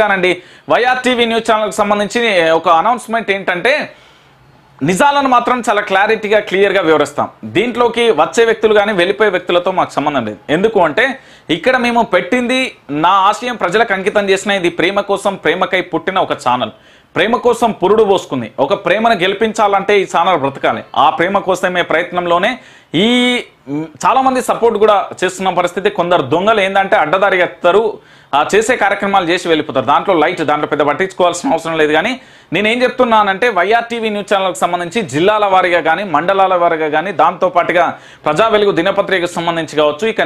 కానండి YR TV news ఛానల్కి సంబంధించి ఒక అనౌన్స్మెంట్ ఏంటంటే నిజాలను మాత్రం చాలా క్లారిటీగా క్లియర్గా వివరిస్తాం దీంట్లోకి వచ్చే వ్యక్తులు కానీ వెళ్ళిపోయే వ్యక్తులతో మాకు సంబంధం లేదు ఎందుకు అంటే ఇక్కడ మేము పెట్టింది నా ఆశయం ప్రజలకు అంకితం చేసిన ఇది ప్రేమ కోసం ప్రేమకై పుట్టిన ఒక ఛానల్ ప్రేమ కోసం పురుడు పోసుకుంది ఒక ప్రేమను గెలిపించాలంటే ఈ ఛానల్ బ్రతకాలి ఆ ప్రేమ కోసమే ప్రయత్నంలోనే ఈ చాలా మంది సపోర్ట్ కూడా చేస్తున్న పరిస్థితి కొందరు దొంగలు ఏంటంటే అడ్డదారిగా ఎత్తారు చేసే కార్యక్రమాలు చేసి వెళ్ళిపోతారు దాంట్లో లైట్ దాంట్లో పెద్ద పట్టించుకోవాల్సిన అవసరం లేదు కానీ నేనేం చెప్తున్నానంటే వైఆర్ టీవీ న్యూస్ ఛానల్కి సంబంధించి జిల్లాల వారిగా కానీ మండలాల వారిగా కానీ దాంతోపాటుగా ప్రజా వెలుగు దినపత్రికకు సంబంధించి కావచ్చు ఇక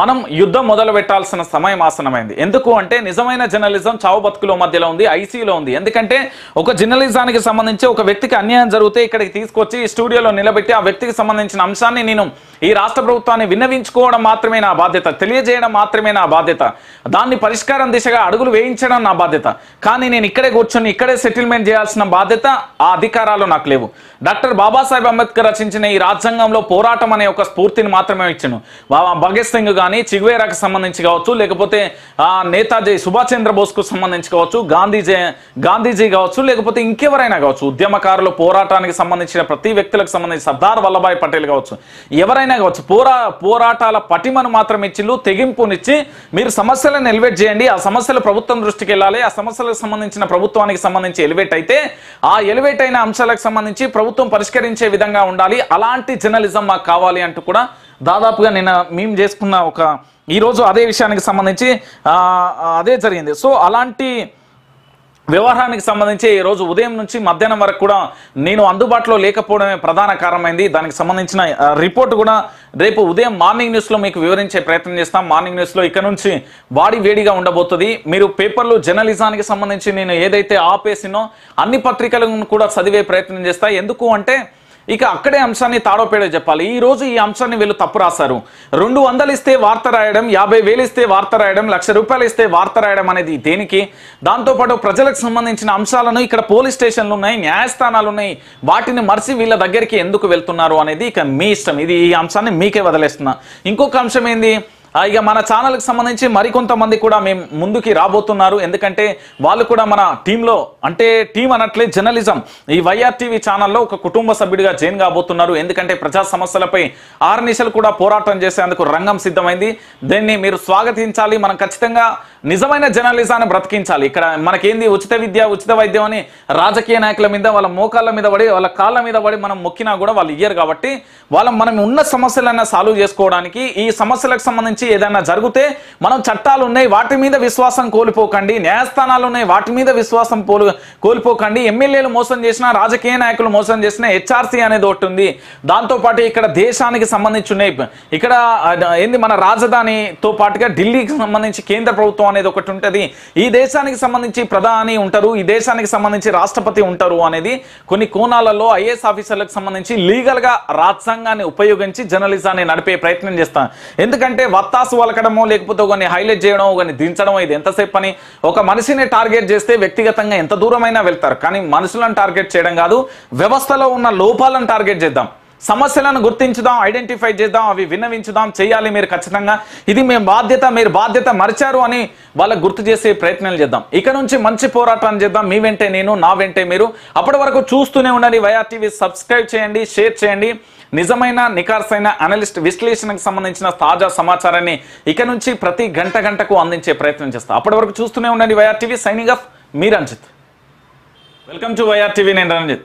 మనం యుద్ధం మొదలు పెట్టాల్సిన సమయం ఆసనమైంది ఎందుకు అంటే నిజమైన జర్నలిజం చావు బతుకులో మధ్యలో ఉంది ఐసీలో ఉంది ఎందుకంటే ఒక జర్నలిజానికి సంబంధించి ఒక వ్యక్తికి అన్యాయం జరిగితే ఇక్కడికి తీసుకొచ్చి స్టూడియోలో నిలబెట్టి ఆ వ్యక్తికి సంబంధించిన అంశాన్ని నేను ఈ రాష్ట్ర ప్రభుత్వాన్ని విన్నవించుకోవడం మాత్రమే నా బాధ్యత తెలియజేయడం మాత్రమే నా బాధ్యత దాన్ని పరిష్కారం దిశగా అడుగులు వేయించడం నా బాధ్యత కానీ నేను ఇక్కడే కూర్చొని ఇక్కడే సెటిల్మెంట్ ఇంప్లిమెంట్ చేయాల్సిన బాధ్యత ఆ అధికారాలు నాకు లేవు డాక్టర్ బాబాసాహెబ్ అంబేద్కర్ రచించిన ఈ రాజ్యాంగంలో పోరాటం అనే ఒక స్ఫూర్తిని మాత్రమే ఇచ్చాను భగత్ సింగ్ కానీ చిగువేరాకు సంబంధించి కావచ్చు లేకపోతే నేతాజీ సుభాష్ చంద్రబోస్కు సంబంధించి కావచ్చు గాంధీజీ గాంధీజీ కావచ్చు లేకపోతే ఇంకెవరైనా కావచ్చు ఉద్యమకారులు పోరాటానికి సంబంధించిన ప్రతి వ్యక్తులకు సంబంధించి సర్దార్ వల్లభాయ్ పటేల్ కావచ్చు ఎవరైనా కావచ్చు పోరా పోరాటాల పటిమను మాత్రం ఇచ్చిళ్ళు తెగింపునిచ్చి మీరు సమస్యలను ఎలివేట్ చేయండి ఆ సమస్యలు ప్రభుత్వం దృష్టికి వెళ్ళాలి ఆ సమస్యలకు సంబంధించిన ప్రభుత్వానికి సంబంధించి ఎలివేట్ ఎలివేట్ అయితే ఆ ఎలివేట్ అయిన అంశాలకు సంబంధించి ప్రభుత్వం పరిష్కరించే విధంగా ఉండాలి అలాంటి జర్నలిజం మాకు కావాలి అంటూ కూడా దాదాపుగా నేను మేము చేసుకున్న ఒక ఈరోజు అదే విషయానికి సంబంధించి అదే జరిగింది సో అలాంటి వ్యవహారానికి సంబంధించి ఈరోజు ఉదయం నుంచి మధ్యాహ్నం వరకు కూడా నేను అందుబాటులో లేకపోవడమే ప్రధాన కారణమైంది దానికి సంబంధించిన రిపోర్ట్ కూడా రేపు ఉదయం మార్నింగ్ న్యూస్లో మీకు వివరించే ప్రయత్నం చేస్తాం మార్నింగ్ న్యూస్లో ఇక్కడ నుంచి వాడి వేడిగా ఉండబోతుంది మీరు పేపర్లు జర్నలిజానికి సంబంధించి నేను ఏదైతే ఆపేసినో అన్ని పత్రికలను కూడా చదివే ప్రయత్నం చేస్తా ఎందుకు అంటే ఇక అక్కడే అంశాన్ని తాడోపేడో చెప్పాలి ఈ రోజు ఈ అంశాన్ని వీళ్ళు తప్పు రాశారు రెండు వందలు ఇస్తే వార్త రాయడం యాభై వేలు ఇస్తే వార్త రాయడం లక్ష రూపాయలు ఇస్తే వార్త రాయడం అనేది దేనికి దాంతోపాటు ప్రజలకు సంబంధించిన అంశాలను ఇక్కడ పోలీస్ స్టేషన్లు ఉన్నాయి న్యాయస్థానాలు ఉన్నాయి వాటిని మరిచి వీళ్ళ దగ్గరికి ఎందుకు వెళ్తున్నారు అనేది ఇక మీ ఇష్టం ఇది ఈ అంశాన్ని మీకే వదిలేస్తున్నా ఇంకొక అంశం ఏంది ఇక మన ఛానల్కి సంబంధించి మరికొంతమంది కూడా మేము ముందుకి రాబోతున్నారు ఎందుకంటే వాళ్ళు కూడా మన టీంలో అంటే టీం అన్నట్లే జర్నలిజం ఈ వైఆర్ టీవీ ఛానల్లో ఒక కుటుంబ సభ్యుడిగా జైన్ కాబోతున్నారు ఎందుకంటే ప్రజా సమస్యలపై ఆర్నిశలు కూడా పోరాటం చేసేందుకు రంగం సిద్ధమైంది దీన్ని మీరు స్వాగతించాలి మనం ఖచ్చితంగా నిజమైన జర్నలిజాన్ని బ్రతికించాలి ఇక్కడ మనకేంది ఉచిత విద్య ఉచిత వైద్యం అని రాజకీయ నాయకుల మీద వాళ్ళ మోకాళ్ళ మీద పడి వాళ్ళ కాళ్ళ మీద పడి మనం మొక్కినా కూడా వాళ్ళు ఇయ్యరు కాబట్టి వాళ్ళ మనం ఉన్న సమస్యలన్నా సాల్వ్ చేసుకోవడానికి ఈ సమస్యలకు సంబంధించి గురించి ఏదైనా జరిగితే మనం చట్టాలు ఉన్నాయి వాటి మీద విశ్వాసం కోల్పోకండి న్యాయస్థానాలు ఉన్నాయి వాటి మీద విశ్వాసం కోల్పోకండి ఎమ్మెల్యేలు మోసం చేసిన రాజకీయ నాయకులు మోసం చేసిన హెచ్ఆర్సీ అనేది ఒకటి ఉంది దాంతోపాటు ఇక్కడ దేశానికి సంబంధించి ఉన్నాయి ఇక్కడ ఏంది మన రాజధానితో పాటుగా ఢిల్లీకి సంబంధించి కేంద్ర ప్రభుత్వం అనేది ఒకటి ఉంటుంది ఈ దేశానికి సంబంధించి ప్రధాని ఉంటారు ఈ దేశానికి సంబంధించి రాష్ట్రపతి ఉంటారు అనేది కొన్ని కోణాలలో ఐఏఎస్ ఆఫీసర్లకు సంబంధించి లీగల్గా రాజ్యాంగాన్ని ఉపయోగించి జర్నలిజాన్ని నడిపే ప్రయత్నం చేస్తాను ఎందుకంటే పత్తాసు వలకడము లేకపోతే కొన్ని హైలైట్ చేయడం కొన్ని దించడం ఇది ఎంతసేపు అని ఒక మనిషిని టార్గెట్ చేస్తే వ్యక్తిగతంగా ఎంత దూరమైనా వెళ్తారు కానీ మనుషులను టార్గెట్ చేయడం కాదు వ్యవస్థలో ఉన్న లోపాలను టార్గెట్ చేద్దాం సమస్యలను గుర్తించుదాం ఐడెంటిఫై చేద్దాం అవి విన్నవించుదాం చేయాలి మీరు ఖచ్చితంగా ఇది మేము బాధ్యత మీరు బాధ్యత మరిచారు అని వాళ్ళకు గుర్తు చేసే ప్రయత్నాలు చేద్దాం ఇక నుంచి మంచి పోరాటాన్ని చేద్దాం మీ వెంటే నేను నా వెంటే మీరు అప్పటి వరకు చూస్తూనే ఉండండి వైఆర్టీవీ సబ్స్క్రైబ్ చేయండి షేర్ చేయండి నిజమైన నికార్సైన అనలిస్ట్ విశ్లేషణకు సంబంధించిన తాజా సమాచారాన్ని ఇక నుంచి ప్రతి గంట గంటకు అందించే ప్రయత్నం చేస్తాం అప్పటి వరకు చూస్తూనే ఉండండి వైఆర్టీవీ సైనింగ్ ఆఫ్ మీ రంజిత్ వెల్కమ్ టు వైఆర్టీవీ నేను రంజిత్